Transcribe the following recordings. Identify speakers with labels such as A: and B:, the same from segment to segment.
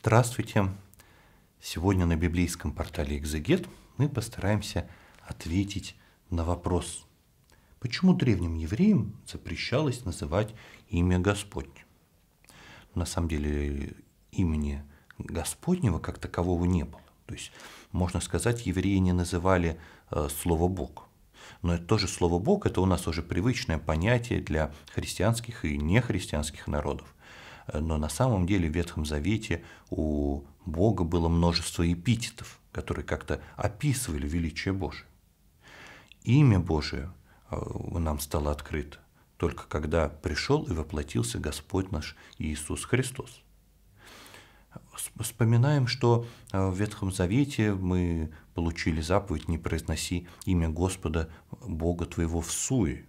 A: Здравствуйте! Сегодня на библейском портале «Экзегет» мы постараемся ответить на вопрос, почему древним евреям запрещалось называть имя Господне. На самом деле имени Господнего как такового не было. То есть, можно сказать, евреи не называли э, слово «Бог». Но это тоже слово «бог» — это у нас уже привычное понятие для христианских и нехристианских народов но на самом деле в Ветхом Завете у Бога было множество эпитетов, которые как-то описывали величие Божие. Имя Божие э, нам стало открыто только когда пришел и воплотился Господь наш Иисус Христос. Вспоминаем, что э, в Ветхом Завете мы получили заповедь «Не произноси имя Господа Бога твоего в суе».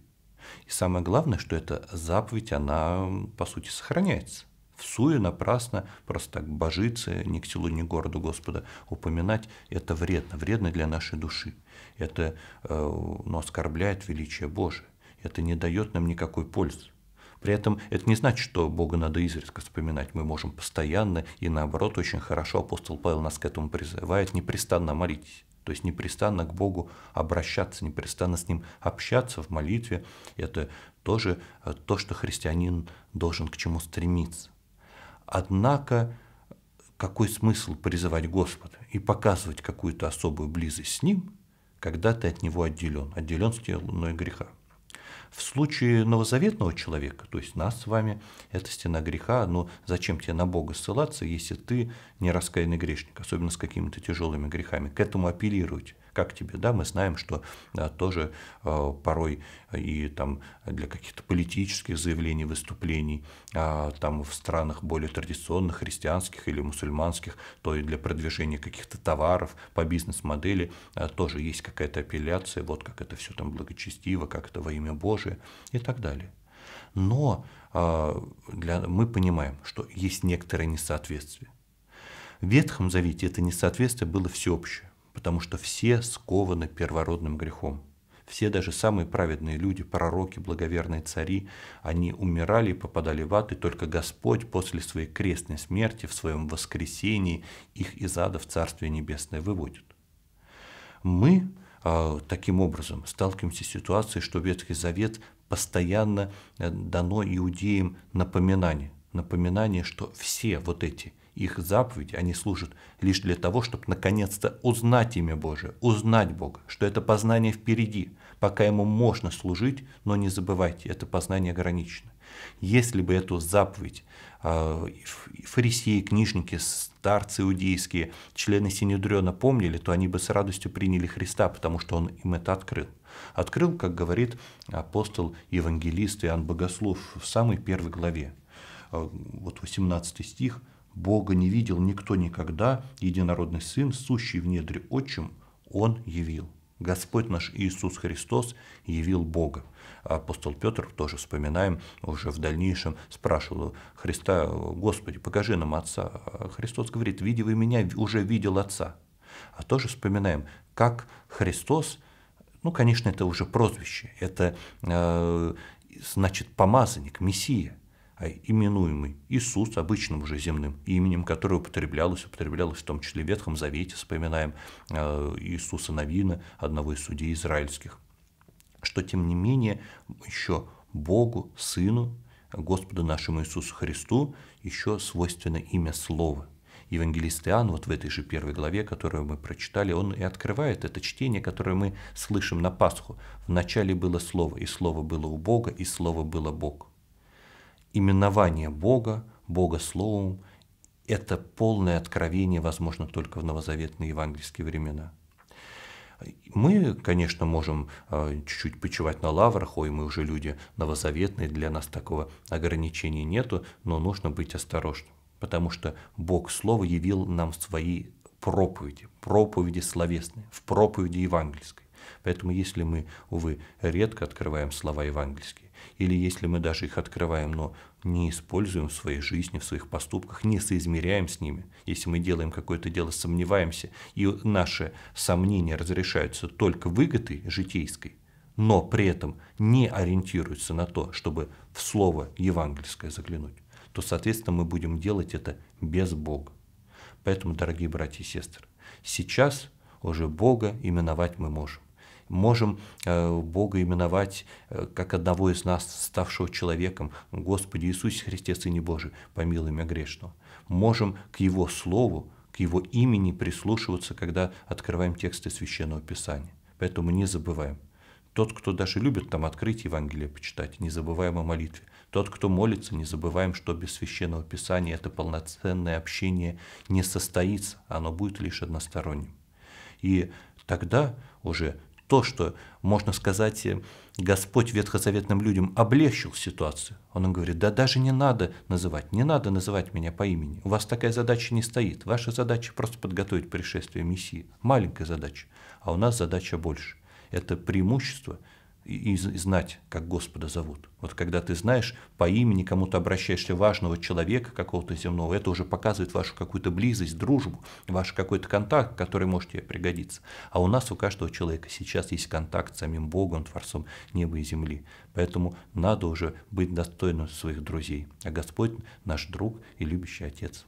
A: И самое главное, что эта заповедь, она, по сути, сохраняется всуе, напрасно, просто так божиться, ни к селу, ни к городу Господа упоминать, это вредно, вредно для нашей души. Это э, ну, оскорбляет величие Божие, это не дает нам никакой пользы. При этом это не значит, что Бога надо изредка вспоминать. Мы можем постоянно и наоборот очень хорошо. Апостол Павел нас к этому призывает непрестанно молитесь. То есть непрестанно к Богу обращаться, непрестанно с Ним общаться в молитве. Это тоже э, то, что христианин должен к чему стремиться. Однако какой смысл призывать Господа и показывать какую-то особую близость с Ним, когда ты от Него отделен, отделен стеной греха. В случае новозаветного человека, то есть нас с вами, это стена греха, но ну, зачем тебе на Бога ссылаться, если ты не раскаянный грешник, особенно с какими-то тяжелыми грехами, к этому апеллируйте как тебе, да, мы знаем, что а, тоже а, порой и там для каких-то политических заявлений, выступлений, а, там в странах более традиционных, христианских или мусульманских, то и для продвижения каких-то товаров по бизнес-модели тоже есть какая-то апелляция, вот как это все там благочестиво, как это во имя Божие и так далее. Но для, мы понимаем, что есть некоторое несоответствие. В Ветхом Завете это несоответствие было всеобщее потому что все скованы первородным грехом. Все, даже самые праведные люди, пророки, благоверные цари, они умирали и попадали в ад, и только Господь после своей крестной смерти в своем воскресении их из ада в Царствие Небесное выводит. Мы а, таким образом сталкиваемся с ситуацией, что Ветхий Завет постоянно э, дано иудеям напоминание, напоминание, что все вот эти их заповеди, они служат лишь для того, чтобы наконец-то узнать имя Божие, узнать Бога, что это познание впереди, пока ему можно служить, но не забывайте, это познание ограничено. Если бы эту заповедь а, фарисеи, книжники, старцы иудейские, члены синедриона помнили, то они бы с радостью приняли Христа, потому что он им это открыл. Открыл, как говорит апостол, евангелист Иоанн Богослов в самой первой главе. А, вот 18 стих – Бога не видел никто никогда, единородный Сын, сущий в недре отчим, Он явил. Господь наш Иисус Христос явил Бога. Апостол Петр, тоже вспоминаем, уже в дальнейшем спрашивал Христа, «Господи, покажи нам Отца». Христос говорит, «Видя вы меня, уже видел Отца». А тоже вспоминаем, как Христос, ну, конечно, это уже прозвище, это э, значит помазанник, мессия. А именуемый Иисус, обычным уже земным именем, которое употреблялось, употреблялось в том числе в Ветхом Завете, вспоминаем э, Иисуса Навина, одного из судей израильских, что тем не менее еще Богу, Сыну, Господу нашему Иисусу Христу еще свойственно имя Слова. Евангелист Иоанн, вот в этой же первой главе, которую мы прочитали, он и открывает это чтение, которое мы слышим на Пасху. «В начале было Слово, и Слово было у Бога, и Слово было Бог» именование Бога, Бога Словом, это полное откровение возможно только в новозаветные евангельские времена. Мы, конечно, можем э, чуть-чуть почивать на лаврах, ой, мы уже люди новозаветные, для нас такого ограничения нету, но нужно быть осторожным, потому что Бог Слово явил нам свои проповеди, проповеди словесные, в проповеди евангельской. Поэтому если мы, увы, редко открываем слова евангельские, или если мы даже их открываем, но не используем в своей жизни, в своих поступках, не соизмеряем с ними. Если мы делаем какое-то дело, сомневаемся, и наши сомнения разрешаются только выгодой житейской, но при этом не ориентируются на то, чтобы в слово евангельское заглянуть, то, соответственно, мы будем делать это без Бога. Поэтому, дорогие братья и сестры, сейчас уже Бога именовать мы можем можем э, Бога именовать э, как одного из нас, ставшего человеком, Господи Иисусе Христе, Сыне Божий, помилуй меня грешного. Можем к Его Слову, к Его имени прислушиваться, когда открываем тексты Священного Писания. Поэтому не забываем. Тот, кто даже любит там открыть Евангелие, почитать, не забываем о молитве. Тот, кто молится, не забываем, что без священного писания это полноценное общение не состоится, оно будет лишь односторонним. И тогда уже то, что, можно сказать, э, Господь ветхозаветным людям облегчил ситуацию. Он им говорит, да даже не надо называть, не надо называть меня по имени. У вас такая задача не стоит. Ваша задача просто подготовить пришествие Мессии. Маленькая задача. А у нас задача больше. Это преимущество – и, знать, как Господа зовут. Вот когда ты знаешь по имени, кому-то обращаешься важного человека какого-то земного, это уже показывает вашу какую-то близость, дружбу, ваш какой-то контакт, который может тебе пригодиться. А у нас у каждого человека сейчас есть контакт с самим Богом, Творцом неба и земли. Поэтому надо уже быть достойным своих друзей. А Господь наш друг и любящий Отец.